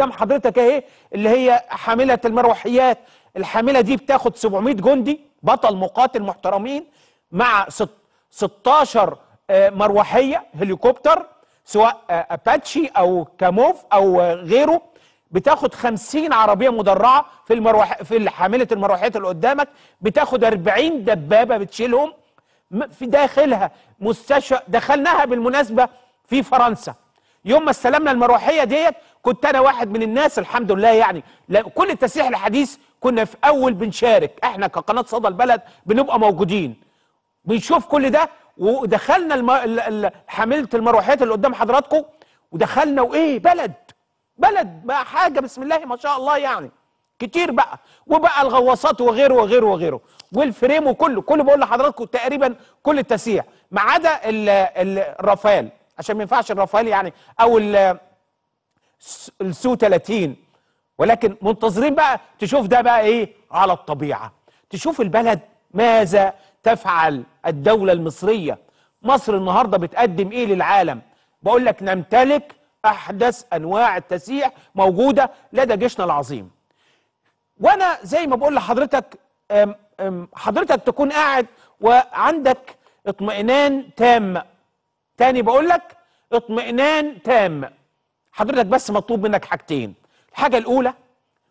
قدام حضرتك اهي اللي هي حامله المروحيات الحامله دي بتاخد 700 جندي بطل مقاتل محترمين مع 16 آه، مروحيه هليكوبتر سواء آه، اباتشي او كاموف او غيره بتاخد 50 عربيه مدرعه في المروح في حامله المروحيات اللي قدامك بتاخد 40 دبابه بتشيلهم في داخلها مستشفى دخلناها بالمناسبه في فرنسا يوم ما استلمنا المروحيه ديت كنت انا واحد من الناس الحمد لله يعني كل التسريح الحديث كنا في اول بنشارك احنا كقناه صدى البلد بنبقى موجودين بنشوف كل ده ودخلنا الم... حملة المروحيات اللي قدام حضراتكم ودخلنا وايه بلد بلد بقى حاجه بسم الله ما شاء الله يعني كتير بقى وبقى الغواصات وغيره وغيره وغيره والفريم وكله كله بقول لحضراتكم تقريبا كل التسيح ما عدا الرافال عشان ما ينفعش الرافائيلي يعني او السو 30 ولكن منتظرين بقى تشوف ده بقى ايه على الطبيعه تشوف البلد ماذا تفعل الدوله المصريه مصر النهارده بتقدم ايه للعالم بقول لك نمتلك احدث انواع التسيح موجوده لدى جيشنا العظيم وانا زي ما بقول لحضرتك حضرتك تكون قاعد وعندك اطمئنان تام تاني بقول لك اطمئنان تام حضرتك بس مطلوب منك حاجتين الحاجة الأولى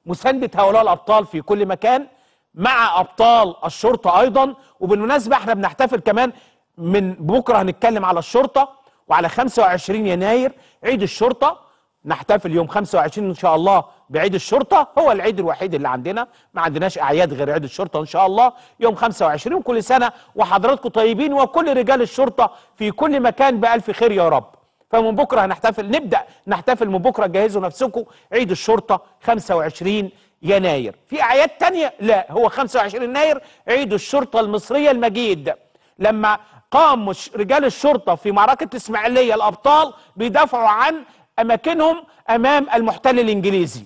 مساندة هؤلاء الأبطال في كل مكان مع أبطال الشرطة أيضا وبالمناسبة احنا بنحتفل كمان من بكرة هنتكلم على الشرطة وعلى 25 يناير عيد الشرطة نحتفل يوم 25 إن شاء الله بعيد الشرطه هو العيد الوحيد اللي عندنا ما عندناش اعياد غير عيد الشرطه ان شاء الله يوم 25 كل سنه وحضراتكم طيبين وكل رجال الشرطه في كل مكان بالف خير يا رب فمن بكره هنحتفل نبدا نحتفل من بكره جهزوا نفسكم عيد الشرطه 25 يناير في اعياد تانية لا هو 25 يناير عيد الشرطه المصريه المجيد لما قام رجال الشرطه في معركه الاسماعيليه الابطال بيدافعوا عن اماكنهم امام المحتل الانجليزي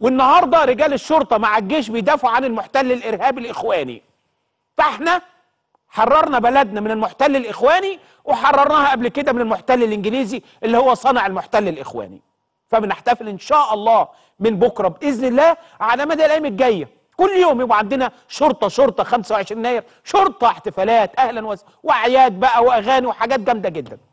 والنهارده رجال الشرطه مع الجيش بيدافعوا عن المحتل الارهابي الاخواني فاحنا حررنا بلدنا من المحتل الاخواني وحررناها قبل كده من المحتل الانجليزي اللي هو صنع المحتل الاخواني فبنحتفل ان شاء الله من بكره باذن الله على مدى الايام الجايه كل يوم يبقى عندنا شرطه شرطه 25 يناير شرطه احتفالات اهلا وسهلا واعياد بقى واغاني وحاجات جامده جدا